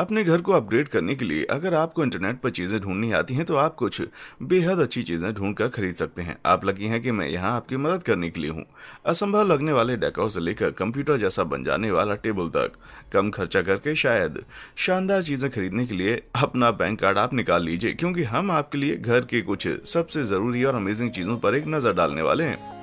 अपने घर को अपग्रेड करने के लिए अगर आपको इंटरनेट पर चीज़ें ढूंढनी आती हैं तो आप कुछ बेहद अच्छी चीज़ें ढूंढ कर खरीद सकते हैं आप लगी हैं कि मैं यहाँ आपकी मदद करने के लिए हूँ असंभव लगने वाले डेकोर से लेकर कंप्यूटर जैसा बन जाने वाला टेबल तक कम खर्चा करके शायद शानदार चीज़ें खरीदने के लिए अपना बैंक कार्ड आप निकाल लीजिए क्योंकि हम आपके लिए घर के कुछ सबसे ज़रूरी और अमेजिंग चीज़ों पर एक नज़र डालने वाले हैं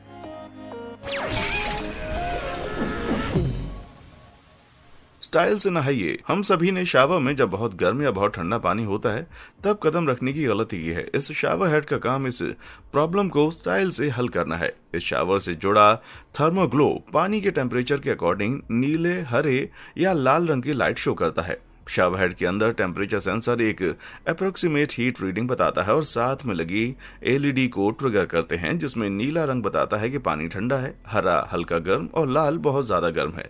स्टाइल से नहाइए हम सभी ने शावर में जब बहुत गर्म या बहुत ठंडा पानी होता है तब कदम रखने की गलती की है इस शावर हेड का काम इस प्रॉब्लम को स्टाइल से हल करना है इस शावर से जुड़ा थर्मोग्लो पानी के टेम्परेचर के अकॉर्डिंग नीले हरे या लाल रंग की लाइट शो करता है शावर हेड के अंदर टेम्परेचर सेंसर एक अप्रोक्सीमेट हीट रीडिंग बताता है और साथ में लगी एलईडी e को ट्रिगर करते हैं जिसमें नीला रंग बताता है कि पानी ठंडा है हरा हल्का गर्म और लाल बहुत ज़्यादा गर्म है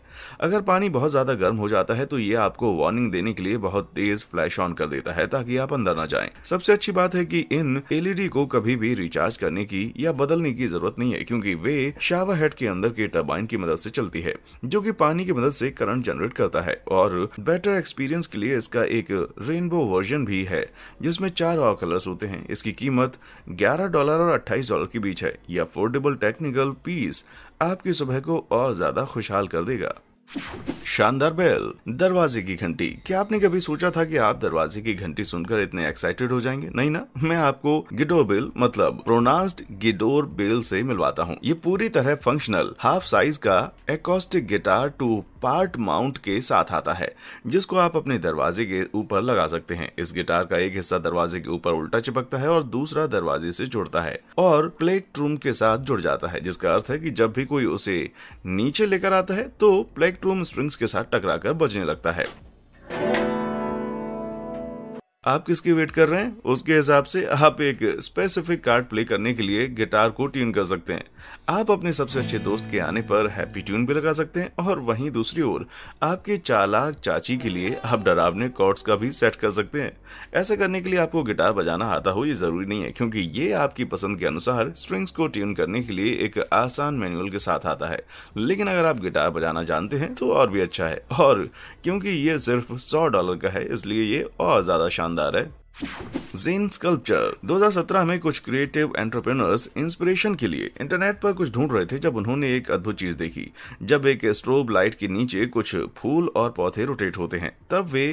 अगर पानी बहुत ज़्यादा गर्म हो जाता है तो ये आपको वार्निंग देने के लिए बहुत तेज फ्लैश ऑन कर देता है ताकि आप अंदर न जाए सबसे अच्छी बात है की इन एलईडी e को कभी भी रिचार्ज करने की या बदलने की जरूरत नहीं है क्यूँकी वे शावर हेड के अंदर के टर्बाइन की मदद से चलती है जो की पानी की मदद से करंट जनरेट करता है और बेटर एक्सपीरियंस फोन्स के लिए इसका एक रेनबो वर्जन भी है जिसमें चार और कलर्स होते हैं इसकी कीमत 11 डॉलर और 28 डॉलर के बीच है यह अफोर्डेबल टेक्निकल पीस आपकी सुबह को और ज़्यादा खुशहाल कर देगा शानदार बेल दरवाजे की घंटी क्या आपने कभी सोचा था कि आप दरवाजे की घंटी सुनकर इतने एक्साइटेड हो जाएंगे नहीं ना मैं आपको गिडोर बेल मतलब प्रोनाउंस्ड गिडोर बेल से मिलवाता हूँ ये पूरी तरह फंक्शनल हाफ साइज का acoustic guitar two part mount के साथ आता है जिसको आप अपने दरवाजे के ऊपर लगा सकते हैं इस गिटार का एक हिस्सा दरवाजे के ऊपर उल्टा चिपकता है और दूसरा दरवाजे से जुड़ता है और प्लेग ट्रूम के साथ जुड़ जाता है जिसका अर्थ है कि जब भी कोई उसे नीचे लेकर आता है तो प्लेग इलेक्ट्रोम स्ट्रिंग्स के साथ टकराकर बजने लगता है आप किसकी वेट कर रहे हैं उसके हिसाब से आप एक स्पेसिफिक कार्ड प्ले करने के लिए गिटार को ट्यून कर सकते हैं आप अपने सबसे अच्छे दोस्त के आने पर हैप्पी ट्यून भी लगा सकते हैं और वहीं दूसरी ओर आपके चालाक चाची के लिए आप डरावने कॉर्ड्स का भी सेट कर सकते हैं ऐसा करने के लिए आपको गिटार बजाना आता हो ये ज़रूरी नहीं है क्योंकि ये आपकी पसंद के अनुसार स्ट्रिंग्स को ट्यून करने के लिए एक आसान मैनुअल के साथ आता है लेकिन अगर आप गिटार बजाना जानते हैं तो और भी अच्छा है और क्योंकि ये सिर्फ सौ डॉलर का है इसलिए ये और ज़्यादा शानदार शानदार है जीन स्कल्पचर 2017 में कुछ क्रिएटिव एंटरप्रेनर्स इंस्पिरेशन के लिए इंटरनेट पर कुछ ढूंढ रहे थे जब उन्होंने एक अद्भुत चीज देखी जब एक स्ट्रोब लाइट के नीचे कुछ फूल और पौधे रोटेट होते हैं तब वे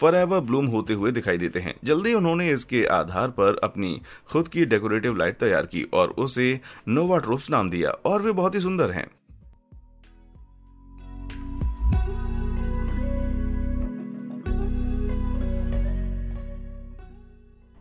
फॉर एवर ब्लूम होते हुए दिखाई देते हैं जल्दी उन्होंने इसके आधार पर अपनी खुद की डेकोरेटिव लाइट तैयार की और उसे नोवा ट्रोप्स नाम दिया और वे बहुत ही सुंदर हैं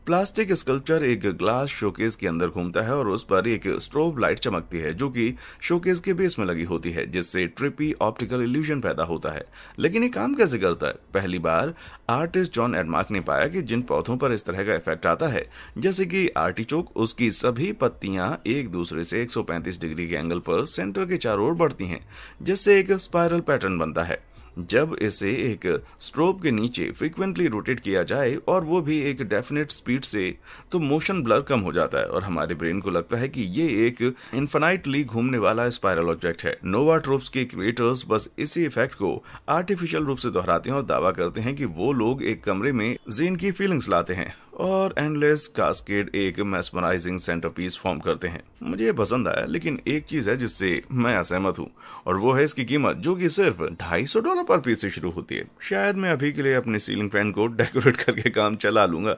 प्लास्टिक स्कल्पचर एक ग्लास शोकेस के अंदर घूमता है और उस पर एक स्ट्रोब लाइट चमकती है जो कि शोकेस के बेस में लगी होती है जिससे ट्रिपी ऑप्टिकल इल्यूजन पैदा होता है लेकिन ये काम कैसे करता है पहली बार आर्टिस्ट जॉन एडमार्क ने पाया कि जिन पौधों पर इस तरह का इफेक्ट आता है जैसे कि आर्टिचोक उसकी सभी पत्तियां एक दूसरे से एक डिग्री के एंगल पर सेंटर के चारों ओर बढ़ती हैं जिससे एक स्पायरल पैटर्न बनता है जब इसे एक स्ट्रोब के नीचे फ्रिक्वेंटली रोटेट किया जाए और वो भी एक डेफिनेट स्पीड से तो मोशन ब्लर कम हो जाता है और हमारे ब्रेन को लगता है कि ये एक इन्फेनाइटली घूमने वाला स्पायरल ऑब्जेक्ट है नोवा ट्रोप्स के क्रिएटर्स बस इसी इफेक्ट को आर्टिफिशियल रूप से दोहराते हैं और दावा करते हैं कि वो लोग एक कमरे में जेन की फीलिंग्स लाते हैं और एंडलेस कास्केड एक मैसमराइजिंग सेंटर पीस फॉर्म करते हैं मुझे ये पसंद आया लेकिन एक चीज़ है जिससे मैं असहमत हूँ और वो है इसकी कीमत जो कि सिर्फ ढाई सौ डॉलर पर पीस से शुरू होती है शायद मैं अभी के लिए अपने सीलिंग फैन को डेकोरेट करके काम चला लूंगा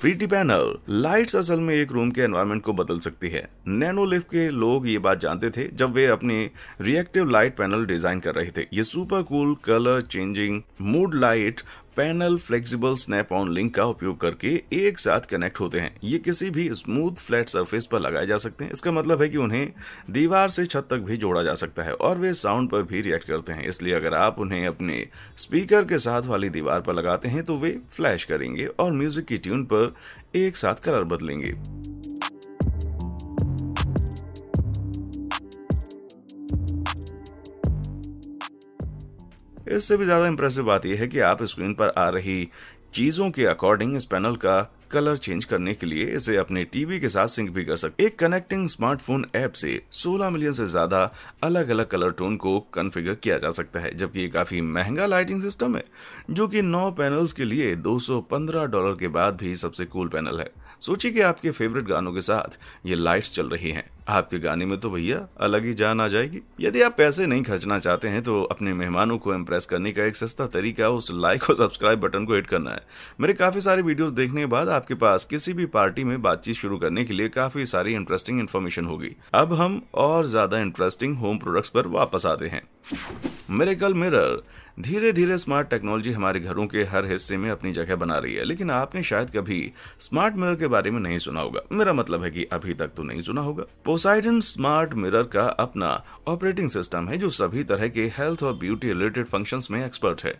प्रीटी पैनल लाइट असल में एक रूम के एनवायरमेंट को बदल सकती है नैनोलिफ के लोग ये बात जानते थे जब वे अपने रिएक्टिव लाइट पैनल डिजाइन कर रहे थे ये super cool colour changing mood light panel flexible snap on link का उपयोग करके एक साथ कनेक्ट होते हैं ये किसी भी स्मूथ फ्लैट सरफेस पर लगाए जा सकते हैं इसका मतलब है कि उन्हें दीवार से छत तक भी जोड़ा जा सकता है और वे साउंड पर भी रिएक्ट करते हैं इसलिए अगर आप उन्हें अपने स्पीकर के साथ वाली दीवार पर लगाते हैं तो वे फ्लैश करेंगे और म्यूजिक की ट्यून पर एक साथ कलर बदलेंगे इससे भी ज़्यादा इम्प्रेसिव बात यह है कि आप स्क्रीन पर आ रही चीज़ों के अकॉर्डिंग इस पैनल का कलर चेंज करने के लिए इसे अपने टीवी के साथ सिंक भी कर सकते एक कनेक्टिंग स्मार्टफोन ऐप से 16 मिलियन से ज्यादा अलग अलग कलर टोन को कॉन्फ़िगर किया जा सकता है जबकि ये काफी महंगा लाइटिंग सिस्टम है जो कि नौ पैनल्स के लिए 215 डॉलर के बाद भी सबसे कूल पैनल है सोचिए कि आपके फेवरेट गानों के साथ ये लाइट्स चल रही हैं आपके गाने में तो भैया अलग ही जान आ जाएगी यदि आप पैसे नहीं खर्चना चाहते हैं तो अपने मेहमानों को इम्प्रेस करने का एक सस्ता तरीका उस लाइक और सब्सक्राइब बटन को हिट करना है मेरे काफ़ी सारे वीडियोस देखने के बाद आपके पास किसी भी पार्टी में बातचीत शुरू करने के लिए काफ़ी सारी इंटरेस्टिंग इन्फॉर्मेशन होगी अब हम और ज़्यादा इंटरेस्टिंग होम प्रोडक्ट्स पर वापस आते हैं मेरेकल मिरर धीरे धीरे स्मार्ट टेक्नोलॉजी हमारे घरों के हर हिस्से में अपनी जगह बना रही है लेकिन आपने शायद कभी स्मार्ट मिरर के बारे में नहीं सुना होगा मेरा मतलब है कि अभी तक तो नहीं सुना होगा पोसाइडन स्मार्ट मिरर का अपना ऑपरेटिंग सिस्टम है जो सभी तरह के हेल्थ और ब्यूटी रिलेटेड फंक्शन में एक्सपर्ट है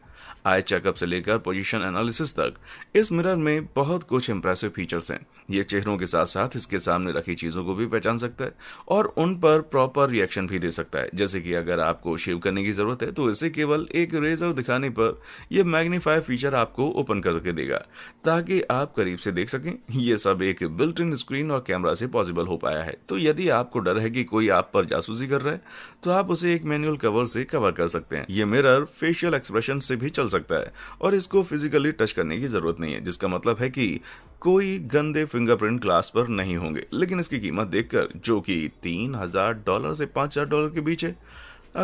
आई चेकअप से लेकर पोजिशन एनालिसिस तक इस मिरर में बहुत कुछ इम्प्रेसिव फीचर्स हैं ये चेहरों के साथ साथ इसके सामने रखी चीज़ों को भी पहचान सकता है और उन पर प्रॉपर रिएक्शन भी दे सकता है जैसे कि अगर आपको शेव करने की ज़रूरत है तो इसे केवल एक रेजर दिखाने पर यह मैग्नीफाई फीचर आपको ओपन करके देगा ताकि आप करीब से देख सकें ये सब एक बिल्ट इन स्क्रीन और कैमरा से पॉसिबल हो पाया है तो यदि आपको डर है कि कोई आप पर जासूसी कर रहा है तो आप उसे एक मैनुअल कवर से कवर कर सकते हैं ये मिरर फेशियल एक्सप्रेशन से भी चल सकता है और इसको फिजिकली टच करने की ज़रूरत नहीं है जिसका मतलब है कि कोई गंदे फिंगरप्रिंट ग्लास पर नहीं होंगे लेकिन इसकी कीमत देखकर जो कि तीन हजार डॉलर से पाँच हजार डॉलर के बीच है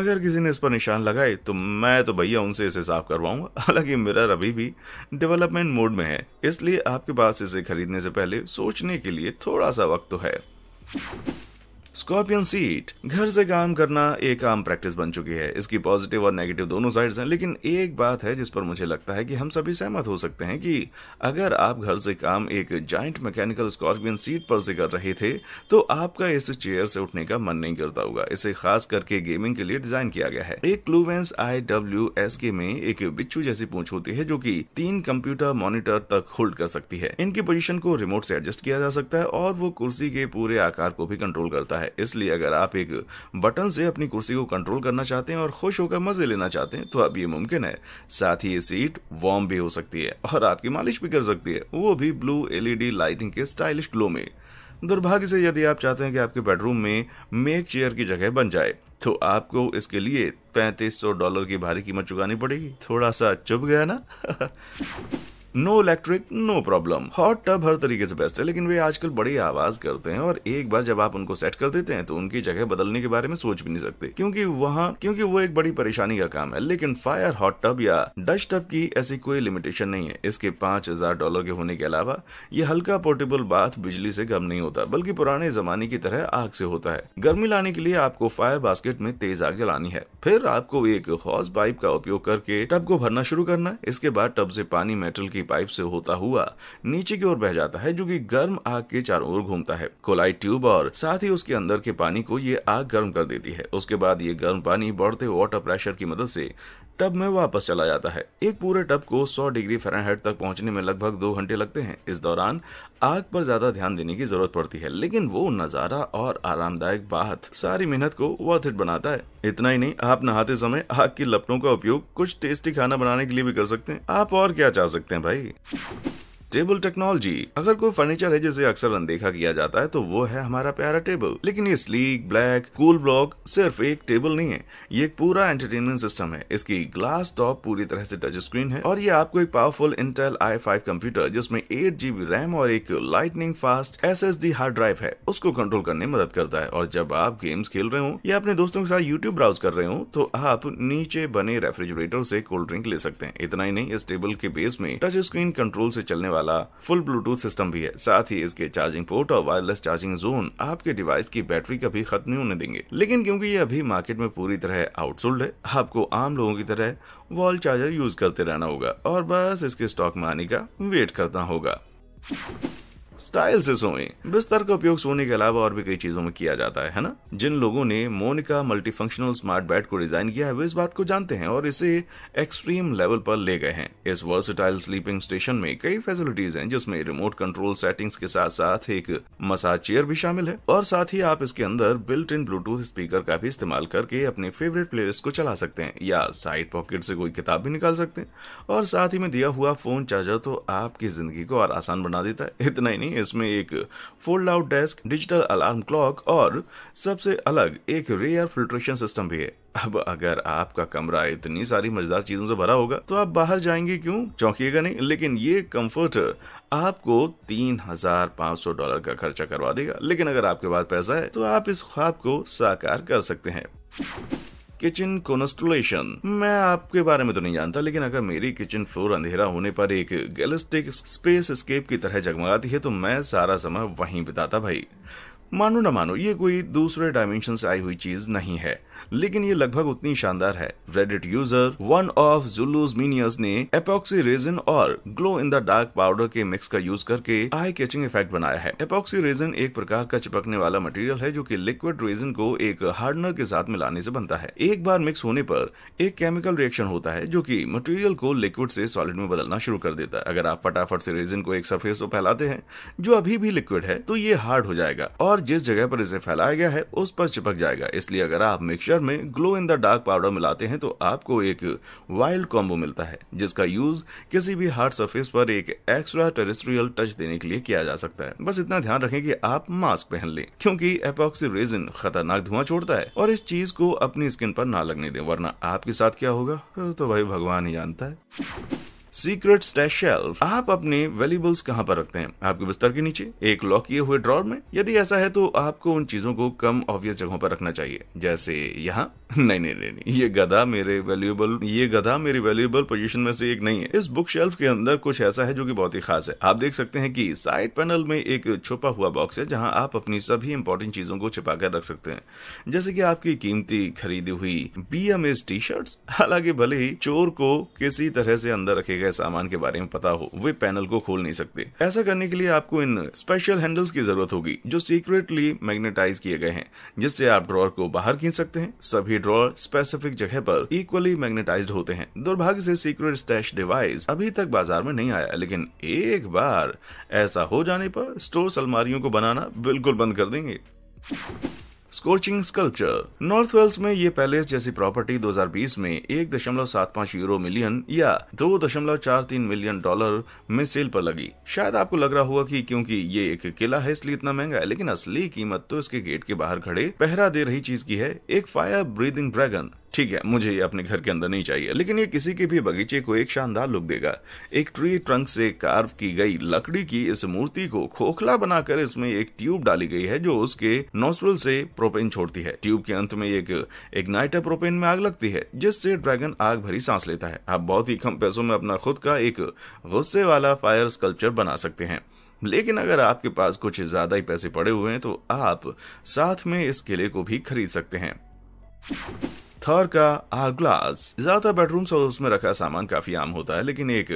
अगर किसी ने इस पर निशान लगाए तो मैं तो भैया उनसे इसे साफ करवाऊंगा हालांकि मिरर अभी भी डेवलपमेंट मोड में है इसलिए आपके पास इसे खरीदने से पहले सोचने के लिए थोड़ा सा वक्त तो है स्कॉर्पियन सीट घर से काम करना एक आम प्रैक्टिस बन चुकी है इसकी पॉजिटिव और नेगेटिव दोनों साइड्स हैं लेकिन एक बात है जिस पर मुझे लगता है कि हम सभी सहमत हो सकते हैं कि अगर आप घर से काम एक जॉइंट मैकेनिकल स्कॉर्पियन सीट पर से कर रहे थे तो आपका इस चेयर से उठने का मन नहीं करता होगा इसे खास करके गेमिंग के लिए डिजाइन किया गया है एक क्लूवेंस आई डब्ल्यू एस के में एक बिच्छू जैसी पूछ होती है जो की तीन कंप्यूटर मॉनिटर तक होल्ड कर सकती है इनकी पोजिशन को रिमोट से एडजस्ट किया जा सकता है और वो कुर्सी के पूरे आकार को भी कंट्रोल करता है है इसलिए अगर आप एक बटन से अपनी कुर्सी को कंट्रोल करना चाहते हैं और खुश होकर मजे लेना चाहते हैं तो अब ये मुमकिन है साथ ही ये सीट वार्म भी हो सकती है और आपकी मालिश भी कर सकती है वो भी ब्लू एलईडी लाइटिंग के स्टाइलिश ग्लो में दुर्भाग्य से यदि आप चाहते हैं कि आपके बेडरूम में मेक चेयर की जगह बन जाए तो आपको इसके लिए 3500 डॉलर की भारी कीमत चुकानी पड़ेगी थोड़ा सा चुप गया ना no electric no problem hot tub हर तरीके से बेस्ट है लेकिन वे आजकल बड़ी आवाज करते हैं और एक बार जब आप उनको सेट कर देते हैं तो उनकी जगह बदलने के बारे में सोच भी नहीं सकते क्योंकि वहाँ क्योंकि वो एक बड़ी परेशानी का काम है लेकिन फायर हॉट टब या डस्ट टब की ऐसी कोई लिमिटेशन नहीं है इसके पांच हजार डॉलर के होने के अलावा ये हल्का पोर्टेबल बाथ बिजली से गर्म नहीं होता बल्कि पुराने जमाने की तरह आग से होता है गर्मी लाने के लिए आपको फायर बास्केट में तेज आग जलानी है फिर आपको एक हॉर्स पाइप का उपयोग करके टब को भरना शुरू करना है इसके बाद टब से पानी मेटल की की पाइप से होता हुआ नीचे की ओर बह जाता है जो कि गर्म आग के चारों ओर घूमता है कोलाइट ट्यूब और साथ ही उसके अंदर के पानी को ये आग गर्म कर देती है उसके बाद ये गर्म पानी बढ़ते वाटर प्रेशर की मदद से टब में वापस चला जाता है एक पूरे टब को 100 डिग्री फ़ारेनहाइट तक पहुंचने में लगभग दो घंटे लगते हैं इस दौरान आग पर ज़्यादा ध्यान देने की ज़रूरत पड़ती है लेकिन वो नज़ारा और आरामदायक बात सारी मेहनत को वर्थ इट बनाता है इतना ही नहीं आप नहाते समय आग की लपटों का उपयोग कुछ टेस्टी खाना बनाने के लिए भी कर सकते हैं आप और क्या चाह सकते हैं भाई टेबल टेक्नोलॉजी अगर कोई फर्नीचर है जिसे अक्सर अनदेखा किया जाता है तो वो है हमारा प्यारा टेबल लेकिन ये स्लीक ब्लैक कूल ब्लॉक सिर्फ एक टेबल नहीं है ये एक पूरा एंटरटेनमेंट सिस्टम है इसकी ग्लास टॉप पूरी तरह से टच स्क्रीन है और ये आपको एक powerful Intel I five computer जिसमें एट जीबी रैम और एक lightning fast S S D hard drive है उसको कंट्रोल करने में मदद करता है और जब आप गेम्स खेल रहे हो या अपने दोस्तों के साथ यूट्यूब ब्राउज कर रहे हो तो आप नीचे बने रेफ्रिजरेटर से कोल्ड ड्रिंक ले सकते हैं इतना ही नहीं इस टेबल के बेस में टच स्क्रीन कंट्रोल से चलने वाले वाला फुल ब्लूटूथ सिस्टम भी है साथ ही इसके चार्जिंग पोर्ट और वायरलेस चार्जिंग जोन आपके डिवाइस की बैटरी कभी खत्म नहीं होने देंगे लेकिन क्योंकि ये अभी मार्केट में पूरी तरह आउटसोल्ड है आपको आम लोगों की तरह वॉल चार्जर यूज करते रहना होगा और बस इसके स्टॉक में आने का वेट करना होगा स्टाइल से सोएं बिस्तर का उपयोग सोने के अलावा और भी कई चीजों में किया जाता है है ना जिन लोगों ने मोनिका मल्टीफंक्शनल स्मार्ट बेड को डिजाइन किया है वे इस बात को जानते हैं और इसे एक्सट्रीम लेवल पर ले गए हैं इस वर्सिटाइल स्लीपिंग स्टेशन में कई फैसिलिटीज हैं जिसमें रिमोट कंट्रोल सेटिंग्स के साथ साथ एक मसाज चेयर भी शामिल है और साथ ही आप इसके अंदर बिल्ट इन ब्लूटूथ स्पीकर का भी इस्तेमाल करके अपने फेवरेट प्ले को चला सकते हैं या साइड पॉकेट से कोई किताब भी निकाल सकते हैं और साथ ही में दिया हुआ फोन चार्जर तो आपकी जिंदगी को और आसान बना देता है इतना ही नहीं कंपनी इसमें एक fold out desk digital alarm clock और सबसे अलग एक रेयर फिल्ट्रेशन सिस्टम भी है अब अगर आपका कमरा इतनी सारी मजेदार चीजों से भरा होगा तो आप बाहर जाएंगे क्यों चौंकिएगा नहीं लेकिन ये कंफर्ट आपको तीन हजार पाँच सौ डॉलर का खर्चा करवा देगा लेकिन अगर आपके पास पैसा है तो आप इस ख्वाब को साकार कर सकते हैं किचन कोनस्टोलेशन मैं आपके बारे में तो नहीं जानता लेकिन अगर मेरी किचन फ्लोर अंधेरा होने पर एक गैलिस्टिक स्पेस स्केप की तरह जगमगाती है तो मैं सारा समय वहीं बिताता भाई मानो ना मानो ये कोई दूसरे डायमेंशन से आई हुई चीज नहीं है लेकिन ये लगभग उतनी शानदार है रेडिट यूजर वन ऑफ जुलूज मीनियस ने एपोक्सी रेजिन और glow in the dark powder के मिक्स का यूज करके आई कैचिंग इफेक्ट बनाया है एपोक्सी रेजिन एक प्रकार का चिपकने वाला मटेरियल है जो कि लिक्विड रेजिन को एक हार्डनर के साथ मिलाने से बनता है एक बार मिक्स होने पर एक केमिकल रिएक्शन होता है जो की मटेरियल को लिक्विड से सॉलिड में बदलना शुरू कर देता है अगर आप फटाफट से रेजिन को एक सफेद पर फैलाते हैं जो अभी भी लिक्विड है तो ये हार्ड हो जाएगा और जिस जगह पर इसे फैलाया गया है उस पर चिपक जाएगा इसलिए अगर आप मिक्स मिक्सचर में glow in the dark powder मिलाते हैं तो आपको एक वाइल्ड कॉम्बो मिलता है जिसका यूज किसी भी हार्ड सरफेस पर एक एक्स्ट्रा टेरिस्ट्रियल टच देने के लिए किया जा सकता है बस इतना ध्यान रखें कि आप मास्क पहन लें क्योंकि एपॉक्सी रेजिन खतरनाक धुआं छोड़ता है और इस चीज को अपनी स्किन पर ना लगने दें वरना आपके साथ क्या होगा तो भाई भगवान ही जानता है सीक्रेट स्टैश शेल्फ आप अपने वेल्यूबल्स कहाँ पर रखते हैं आपके बिस्तर के नीचे एक लॉक किए हुए ड्रॉर में यदि ऐसा है तो आपको उन चीजों को कम ऑब्वियस जगहों पर रखना चाहिए जैसे यहाँ नहीं नहीं नहीं ये गधा मेरे वैल्यूएबल ये गधा मेरी वैल्यूएबल पोजीशन में से एक नहीं है इस बुक शेल्फ के अंदर कुछ ऐसा है जो कि बहुत ही खास है आप देख सकते हैं कि साइड पैनल में एक छुपा हुआ बॉक्स है जहां आप अपनी सभी इंपॉर्टेंट चीजों को छिपा कर रख सकते हैं जैसे कि आपकी कीमती खरीदी हुई B M S T shirt हालांकि भले ही चोर को किसी तरह से अंदर रखेगा गए सामान के बारे में पता हो वे पैनल को खोल नहीं सकते ऐसा करने के लिए आपको इन स्पेशल हैंडल्स की जरूरत होगी जो सीक्रेटली मैग्नेटाइज किए गए हैं जिससे आप ड्रॉर को बाहर खींच सकते हैं सभी ड्रॉर स्पेसिफिक जगह पर इक्वली मैग्नेटाइज होते हैं दुर्भाग्य से सीक्रेट स्टैश डिवाइस अभी तक बाजार में नहीं आया लेकिन एक बार ऐसा हो जाने पर स्टोर अलमारियों को बनाना बिल्कुल बंद कर देंगे स्कोचिंग स्कल्पचर नॉर्थ वेल्स में ये पैलेस जैसी प्रॉपर्टी 2020 में एक दशमलव सात पाँच यूरो मिलियन या दो दशमलव चार तीन मिलियन डॉलर में सेल पर लगी शायद आपको लग रहा होगा कि क्योंकि ये एक किला है इसलिए इतना महंगा है लेकिन असली कीमत तो इसके गेट के बाहर खड़े पहरा दे रही चीज की है एक फायर ब्रीदिंग ड्रैगन ठीक है मुझे ये अपने घर के अंदर नहीं चाहिए लेकिन ये किसी के भी बगीचे को एक शानदार लुक देगा एक ट्री ट्रंक से कार्व की गई लकड़ी की इस मूर्ति को खोखला बनाकर इसमें एक ट्यूब डाली गई है जो उसके नोस्ट्रल से प्रोपेन छोड़ती है ट्यूब के अंत में एक इग्नाइटर प्रोपेन में आग लगती है जिससे ड्रैगन आग भरी सांस लेता है आप बहुत ही कम पैसों में अपना खुद का एक गुस्से वाला फायर स्कल्पचर बना सकते हैं लेकिन अगर आपके पास कुछ ज्यादा ही पैसे पड़े हुए हैं तो आप साथ में इस किले को भी खरीद सकते हैं थर का आर ग्लास ज्यादातर बेडरूम्स और उसमें रखा सामान काफी आम होता है लेकिन एक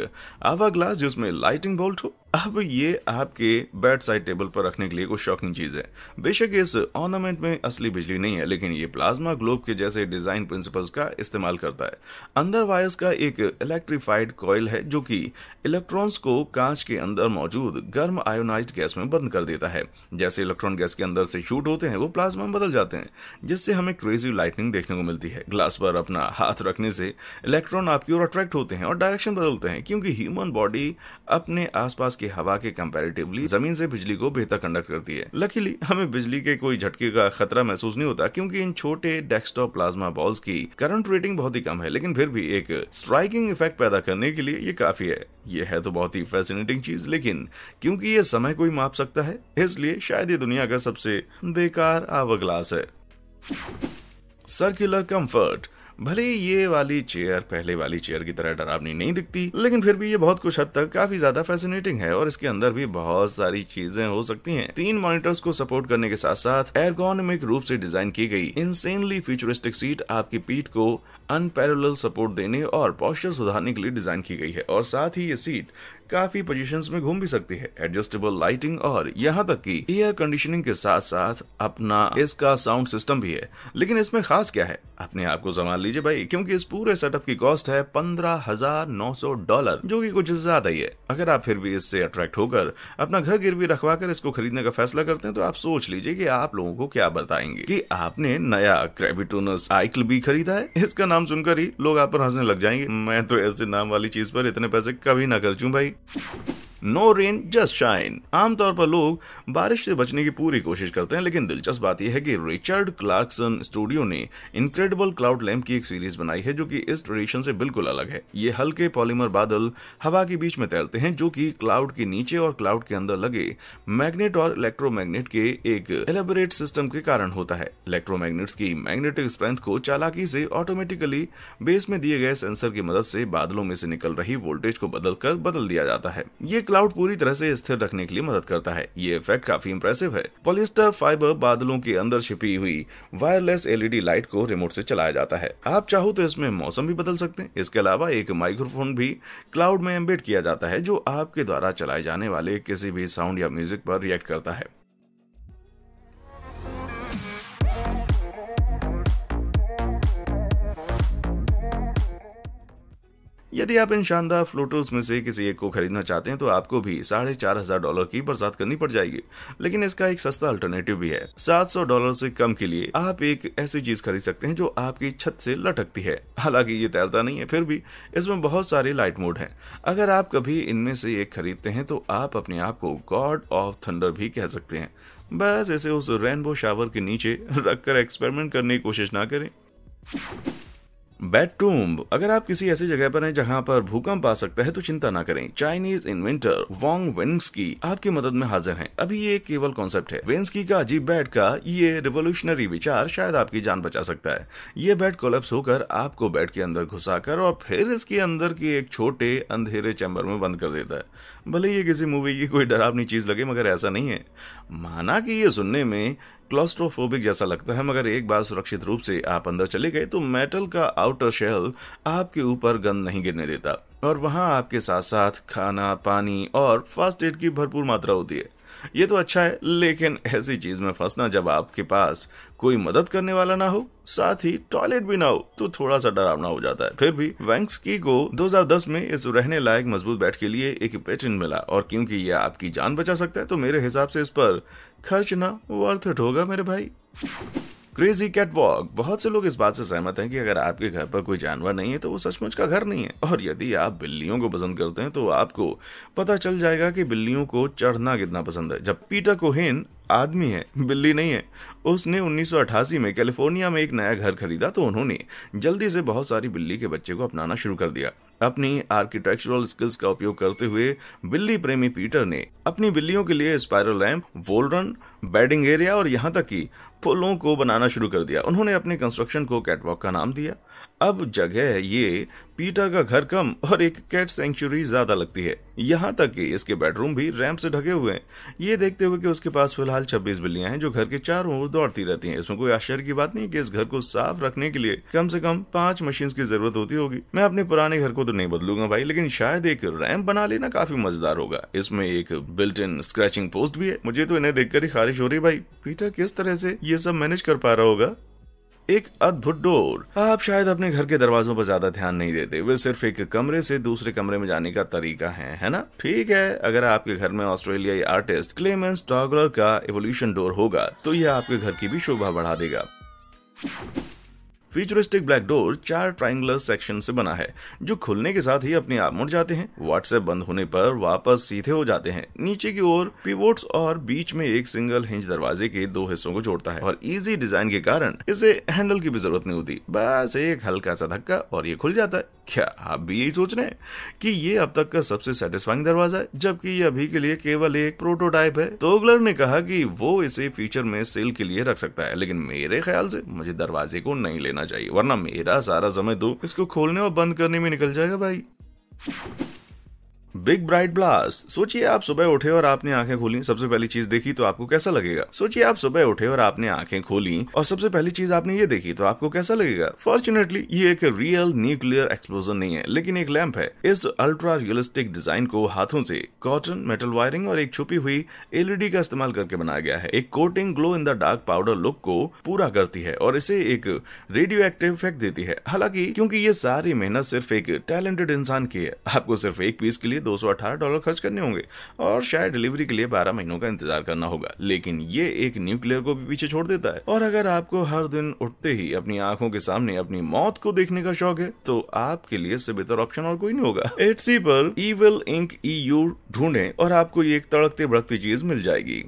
आवा ग्लास जिसमें लाइटिंग बोल्ट हो अब ये आपके बेड साइड टेबल पर रखने के लिए कुछ शॉकिंग चीज़ है बेशक इस ऑर्नामेंट में असली बिजली नहीं है लेकिन ये प्लाज्मा ग्लोब के जैसे डिज़ाइन प्रिंसिपल्स का इस्तेमाल करता है अंदर वायर्स का एक इलेक्ट्रीफाइड कॉयल है जो कि इलेक्ट्रॉन्स को कांच के अंदर मौजूद गर्म आयोनाइज गैस में बंद कर देता है जैसे इलेक्ट्रॉन गैस के अंदर से शूट होते हैं वो प्लाज्मा में बदल जाते हैं जिससे हमें क्रेजी लाइटनिंग देखने को मिलती है ग्लास पर अपना हाथ रखने से इलेक्ट्रॉन आपकी ओर अट्रैक्ट होते हैं और डायरेक्शन बदलते हैं क्योंकि ह्यूमन बॉडी अपने आसपास की हवा के कंपेरेटिवली जमीन से बिजली को बेहतर कंडक्ट करती है लकीली हमें बिजली के कोई झटके का खतरा महसूस नहीं होता क्योंकि इन छोटे डेस्कटॉप प्लाज्मा बॉल्स की करंट रेटिंग बहुत ही कम है लेकिन फिर भी एक स्ट्राइकिंग इफेक्ट पैदा करने के लिए ये काफी है ये है तो बहुत ही फैसिनेटिंग चीज लेकिन क्योंकि ये समय कोई माप सकता है इसलिए शायद ये दुनिया का सबसे बेकार आवर ग्लास है सर्कुलर कंफर्ट भले ये वाली चेयर पहले वाली चेयर की तरह डरावनी नहीं दिखती लेकिन फिर भी ये बहुत कुछ हद तक काफी ज्यादा फैसिनेटिंग है और इसके अंदर भी बहुत सारी चीजें हो सकती हैं तीन मॉनिटर्स को सपोर्ट करने के साथ साथ एर्गोनमिक रूप से डिजाइन की गई इनसेनली फ्यूचरिस्टिक सीट आपकी पीठ को अनपैरल सपोर्ट देने और पॉस्चर सुधारने के लिए डिज़ाइन की गई है और साथ ही ये सीट काफ़ी पोजिशन में घूम भी सकती है एडजस्टेबल लाइटिंग और यहाँ तक की एयर कंडीशनिंग के साथ साथ अपना इसका साउंड सिस्टम भी है लेकिन इसमें खास क्या है अपने आप को संभाल लीजिए भाई क्योंकि इस पूरे सेटअप की कॉस्ट है पंद्रह हजार नौ सौ डॉलर जो कि कुछ ज्यादा ही है अगर आप फिर भी इससे अट्रैक्ट होकर अपना घर गिरवी रखवा कर इसको खरीदने का फैसला करते हैं तो आप सोच लीजिए कि आप लोगों को क्या बताएंगे कि आपने नया क्रेबिटोनस आइकल भी खरीदा है इसका नाम सुनकर ही लोग आप पर हंसने लग जाएंगे मैं तो ऐसे नाम वाली चीज पर इतने पैसे कभी ना खर्चू भाई नो रेन जस्ट शाइन आमतौर पर लोग बारिश से बचने की पूरी कोशिश करते हैं लेकिन दिलचस्प बात यह है कि रिचर्ड क्लार्कसन स्टूडियो ने इनक्रेडिबल क्लाउड लैम्प की एक सीरीज बनाई है जो कि इस ट्रेडिशन से बिल्कुल अलग है ये हल्के पॉलीमर बादल हवा के बीच में तैरते हैं जो कि क्लाउड के नीचे और क्लाउड के अंदर लगे मैग्नेट और इलेक्ट्रोमैग्नेट के एक एलेबोरेट सिस्टम के कारण होता है इलेक्ट्रोमैग्नेट्स की मैग्नेटिक स्ट्रेंथ को चालाकी से ऑटोमेटिकली बेस में दिए गए सेंसर की मदद से बादलों में से निकल रही वोल्टेज को बदलकर बदल दिया जाता है ये क्लाउड पूरी तरह से स्थिर रखने के लिए मदद करता है ये इफेक्ट काफी इंप्रेसिव है पॉलिस्टर फाइबर बादलों के अंदर छिपी हुई वायरलेस एलईडी लाइट को रिमोट से चलाया जाता है आप चाहो तो इसमें मौसम भी बदल सकते हैं इसके अलावा एक माइक्रोफोन भी क्लाउड में एम्बेड किया जाता है जो आपके द्वारा चलाए जाने वाले किसी भी साउंड या म्यूजिक पर रिएक्ट करता है यदि आप इन शानदार फ्लोटर्स में से किसी एक को खरीदना चाहते हैं तो आपको भी साढ़े चार हजार डॉलर की बरसात करनी पड़ जाएगी लेकिन इसका एक सस्ता अल्टरनेटिव भी है सात सौ डॉलर से कम के लिए आप एक ऐसी चीज खरीद सकते हैं जो आपकी छत से लटकती है हालांकि ये तैरता नहीं है फिर भी इसमें बहुत सारे लाइट मोड है अगर आप कभी इनमें से एक खरीदते हैं तो आप अपने आप को गॉड ऑफ थंडर भी कह सकते हैं बस इसे उस रेनबो शावर के नीचे रखकर एक्सपेरिमेंट करने की कोशिश ना करें बेडरूम अगर आप किसी ऐसी जगह पर हैं जहां पर भूकंप आ सकता है तो चिंता ना करें चाइनीज इन्वेंटर वॉन्ग की आपकी मदद में हाजिर हैं अभी ये केवल कॉन्सेप्ट है की का अजीब बेड का ये रिवोल्यूशनरी विचार शायद आपकी जान बचा सकता है ये बेड कोलेप्स होकर आपको बेड के अंदर घुसाकर और फिर इसके अंदर के एक छोटे अंधेरे चैम्बर में बंद कर देता है भले ये किसी मूवी की कोई डरावनी चीज लगे मगर ऐसा नहीं है माना कि ये सुनने में क्लॉस्ट्रोफोबिक जैसा लगता है मगर एक बार सुरक्षित रूप से आप अंदर चले गए तो मेटल का आउटर शेल आपके ऊपर गंद नहीं गिरने देता और वहाँ आपके साथ साथ खाना पानी और फर्स्ट एड की भरपूर मात्रा होती है ये तो अच्छा है लेकिन ऐसी चीज में फंसना जब आपके पास कोई मदद करने वाला ना हो साथ ही टॉयलेट भी ना हो तो थोड़ा सा डरावना हो जाता है फिर भी की को 2010 में इस रहने लायक मजबूत बैट के लिए एक पेटेंट मिला और क्योंकि यह आपकी जान बचा सकता है तो मेरे हिसाब से इस पर ना वर्थ इट होगा मेरे भाई क्रेजी कैट वॉक बहुत से लोग इस बात से सहमत हैं कि अगर आपके घर पर कोई जानवर नहीं है तो वो सचमुच का घर नहीं है और यदि आप बिल्लियों को पसंद करते हैं तो आपको पता चल जाएगा कि बिल्लियों को चढ़ना कितना पसंद है जब पीटर कोहेन आदमी है बिल्ली नहीं है उसने 1988 में कैलिफोर्निया में एक नया घर खरीदा तो उन्होंने जल्दी से बहुत सारी बिल्ली के बच्चे को अपनाना शुरू कर दिया अपनी आर्किटेक्चरल स्किल्स का उपयोग करते हुए बिल्ली प्रेमी पीटर ने अपनी बिल्लियों के लिए स्पायरल लैम्प वोलरन बेडिंग एरिया और यहाँ तक कि पुलों को बनाना शुरू कर दिया उन्होंने अपने कंस्ट्रक्शन को कैटवॉक का नाम दिया अब जगह ये पीटर का घर कम और एक कैट सेंचुरी ज्यादा लगती है यहाँ तक कि इसके बेडरूम भी रैम्प से ढके हुए हैं ये देखते हुए कि उसके पास फिलहाल 26 बिल्लियां हैं जो घर के चारों ओर दौड़ती रहती हैं इसमें कोई आश्चर्य की बात नहीं कि इस घर को साफ रखने के लिए कम से कम पांच मशीन की जरूरत होती होगी मैं अपने पुराने घर को तो नहीं बदलूंगा भाई लेकिन शायद एक रैम्प बना लेना काफी मजेदार होगा इसमें एक बिल्ट इन स्क्रैचिंग पोस्ट भी है मुझे तो इन्हें देखकर ही खारिश किशोरी भाई पीटर किस तरह से ये सब मैनेज कर पा रहा होगा एक अद्भुत डोर आप शायद अपने घर के दरवाजों पर ज्यादा ध्यान नहीं देते वे सिर्फ एक कमरे से दूसरे कमरे में जाने का तरीका है है ना ठीक है अगर आपके घर में ऑस्ट्रेलियाई आर्टिस्ट क्लेमेंस टॉगलर का एवोल्यूशन डोर होगा तो यह आपके घर की भी शोभा बढ़ा देगा फ्यूचरिस्टिक ब्लैक डोर चार ट्राइंगुलर सेक्शन से बना है जो खुलने के साथ ही अपने आप मुड़ जाते हैं व्हाट्सएप बंद होने पर वापस सीधे हो जाते हैं नीचे की ओर पिवोट्स और बीच में एक सिंगल हिंज दरवाजे के दो हिस्सों को जोड़ता है और इजी डिजाइन के कारण इसे हैंडल की भी जरूरत नहीं होती बस एक हल्का सा धक्का और ये खुल जाता है क्या आप भी यही सोच रहे हैं कि ये अब तक का सबसे सेटिस्फाइंग दरवाजा है जबकि ये अभी के लिए केवल एक प्रोटोटाइप है तोगलर ने कहा कि वो इसे फ्यूचर में सेल के लिए रख सकता है लेकिन मेरे ख्याल से मुझे दरवाजे को नहीं लेना चाहिए वरना मेरा सारा समय तो इसको खोलने और बंद करने में निकल जाएगा भाई बिग ब्राइट ब्लास्ट सोचिए आप सुबह उठे और आपने आंखें खोली सबसे पहली चीज देखी तो आपको कैसा लगेगा सोचिए आप सुबह उठे और आपने आंखें खोली और सबसे पहली चीज आपने ये देखी तो आपको कैसा लगेगा फॉर्चुनेटली ये एक रियल न्यूक्लियर एक्सप्लोजन नहीं है लेकिन एक लैम्प है इस अल्ट्रा रियलिस्टिक डिजाइन को हाथों से कॉटन मेटल वायरिंग और एक छुपी हुई एलईडी e का इस्तेमाल करके बनाया गया है एक coating glow in the dark powder look को पूरा करती है और इसे एक रेडियो एक्टिव इफेक्ट देती है हालांकि क्योंकि ये सारी मेहनत सिर्फ एक टैलेंटेड इंसान की है आपको सिर्फ एक पीस के लिए दो अठारह डॉलर खर्च करने होंगे और शायद डिलीवरी के लिए बारह महीनों का इंतजार करना होगा लेकिन ये एक न्यूक्लियर को भी पीछे छोड़ देता है और अगर आपको हर दिन उठते ही अपनी आंखों के सामने अपनी मौत को देखने का शौक है तो आपके लिए इससे बेहतर ऑप्शन और कोई नहीं होगा एट सी पर ईवल इंक ई ढूंढे और आपको ये एक तड़कते भड़कती चीज मिल जाएगी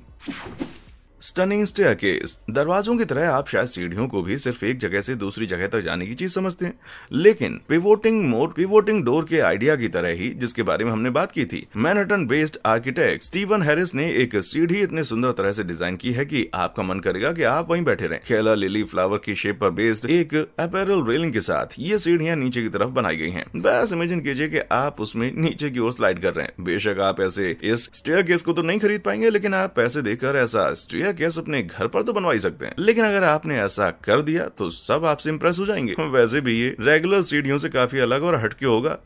स्टनिंग स्टेयरकेस दरवाजों की तरह आप शायद सीढ़ियों को भी सिर्फ एक जगह से दूसरी जगह तक जाने की चीज समझते हैं लेकिन पिवोटिंग मोड पिवोटिंग डोर के आइडिया की तरह ही जिसके बारे में हमने बात की थी Manhattan based architect Steven Harris ने एक सीढ़ी इतने सुंदर तरह से डिजाइन की है की आपका मन करेगा की आप वही बैठे रहे खेला लिली फ्लावर की शेप पर बेस्ड एक अपेरल रेलिंग के साथ ये सीढ़ियाँ नीचे की तरफ बनाई गई है बस इमेजिन कीजिए की आप उसमें नीचे की ओर स्लाइड कर रहे हैं बेशक आप ऐसे इस स्टेयर को तो नहीं खरीद पाएंगे लेकिन आप पैसे देकर ऐसा स्टेयर बढ़िया गैस अपने घर पर तो बनवा ही सकते हैं लेकिन अगर आपने ऐसा कर दिया तो सब आपसे इम्प्रेस हो जाएंगे वैसे भी ये रेगुलर सीढ़ियों से काफी अलग और हटके होगा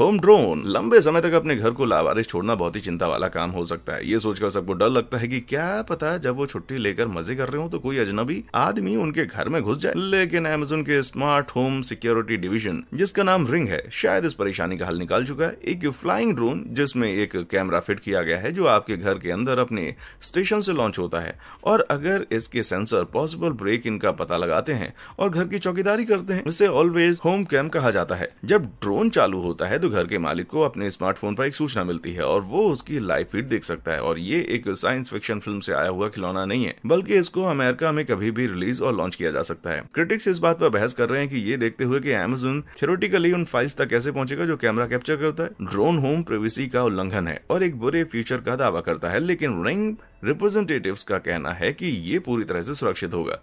होम ड्रोन लंबे समय तक अपने घर को लावारिस छोड़ना बहुत ही चिंता वाला काम हो सकता है ये सोचकर सबको डर लगता है कि क्या पता जब वो छुट्टी लेकर मजे कर रहे हो तो कोई अजनबी आदमी उनके घर में घुस जाए लेकिन एमेजोन के स्मार्ट होम सिक्योरिटी डिविजन जिसका नाम रिंग है शायद इस परेशानी का हल निकाल चुका है एक फ्लाइंग ड्रोन जिसमे एक कैमरा फिट किया गया है जो आपके घर के अंदर अपने स्टेशन से लॉन्च होता है और अगर इसके सेंसर पॉसिबल ब्रेक इनका पता लगाते हैं और घर की चौकीदारी करते हैं इसे ऑलवेज होम कैम कहा जाता है जब ड्रोन चालू होता है तो तो घर के मालिक को अपने स्मार्टफोन पर एक सूचना मिलती है और वो उसकी लाइव फीड देख सकता है और ये एक साइंस फिक्शन फिल्म से आया हुआ खिलौना नहीं है बल्कि इसको अमेरिका में कभी भी रिलीज और लॉन्च किया जा सकता है क्रिटिक्स इस बात पर बहस कर रहे हैं कि ये देखते हुए कि एमेजोन थेरोटिकली उन फाइल्स तक कैसे पहुंचेगा जो कैमरा कैप्चर करता है ड्रोन होम प्रिवेसी का उल्लंघन है और एक बुरे फ्यूचर का दावा करता है लेकिन रिंग रिप्रेजेंटेटिव्स का कहना है कि ये पूरी तरह से सुरक्षित होगा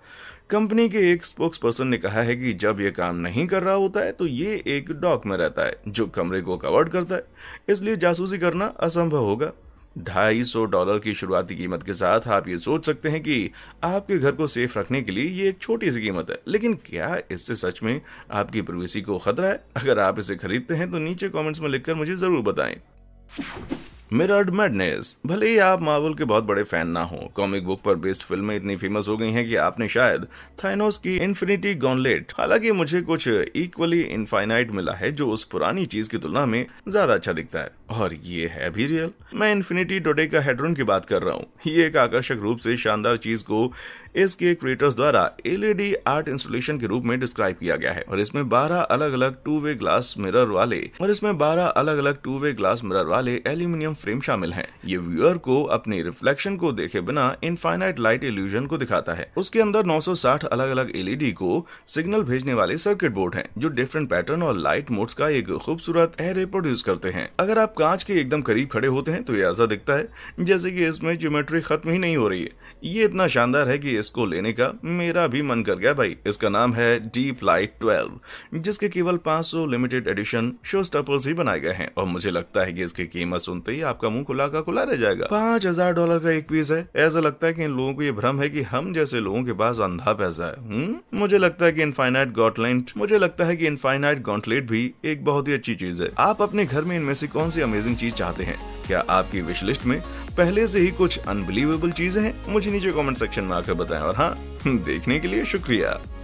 कंपनी के एक स्पोक्स पर्सन ने कहा है कि जब ये काम नहीं कर रहा होता है तो ये एक डॉक में रहता है जो कमरे को कवर्ड करता है इसलिए जासूसी करना असंभव होगा ढाई सौ डॉलर की शुरुआती कीमत के साथ आप ये सोच सकते हैं कि आपके घर को सेफ रखने के लिए ये एक छोटी सी कीमत है लेकिन क्या इससे सच में आपकी प्राइवेसी को खतरा है अगर आप इसे खरीदते हैं तो नीचे कमेंट्स में लिखकर मुझे ज़रूर बताएं मिरर्ड मेडनेस भले ही आप मार्वल के बहुत बड़े फैन ना हो कॉमिक बुक पर बेस्ड फिल्में इतनी फेमस हो गई हैं कि आपने शायद थाइनोस की इन्फिनिटी गॉनलेट हालांकि मुझे कुछ इक्वली इनफाइनाइट मिला है जो उस पुरानी चीज की तुलना में ज्यादा अच्छा दिखता है और ये है भी रियल मैं इन्फिनिटी डोडे का हेड्रोन की बात कर रहा हूँ ये एक आकर्षक रूप से शानदार चीज को इसके क्रिएटर्स द्वारा एलईडी आर्ट इंस्टॉलेशन के रूप में डिस्क्राइब किया गया है और इसमें बारह अलग अलग टू वे ग्लास मिरर वाले और इसमें बारह अलग अलग टू वे ग्लास मिरर वाले एल्यूमिनियम फ्रेम शामिल है ये व्यूअर को अपने रिफ्लेक्शन को देखे बिना इनफाइनाइट लाइट इल्यूजन को दिखाता है उसके अंदर 960 अलग अलग एलईडी को सिग्नल भेजने वाले सर्किट बोर्ड हैं जो डिफरेंट पैटर्न और लाइट मोड्स का एक खूबसूरत एरे प्रोड्यूस करते हैं अगर आप कांच के एकदम करीब खड़े होते हैं तो ये ऐसा दिखता है जैसे की इसमें ज्योमेट्री खत्म ही नहीं हो रही है ये इतना शानदार है कि इसको लेने का मेरा भी मन कर गया भाई इसका नाम है डीप लाइट ट्वेल्व जिसके केवल 500 लिमिटेड एडिशन शो स्टपर्स ही बनाए गए हैं और मुझे लगता है कि इसकी कीमत सुनते ही आपका मुंह खुला का खुला रह जाएगा पांच हजार डॉलर का एक पीस है ऐसा लगता है कि इन लोगों को ये भ्रम है कि हम जैसे लोगों के पास अंधा पैसा है मुझे लगता है कि इनफाइनाइट गॉटलेंट मुझे लगता है कि इनफाइनाइट गॉन्टलेट भी एक बहुत ही अच्छी चीज है आप अपने घर में इनमें से कौन सी अमेजिंग चीज चाहते हैं क्या आपकी विश लिस्ट में पहले से ही कुछ अनबिलीवेबल चीजें हैं मुझे नीचे कमेंट सेक्शन में आकर बताएं और हाँ देखने के लिए शुक्रिया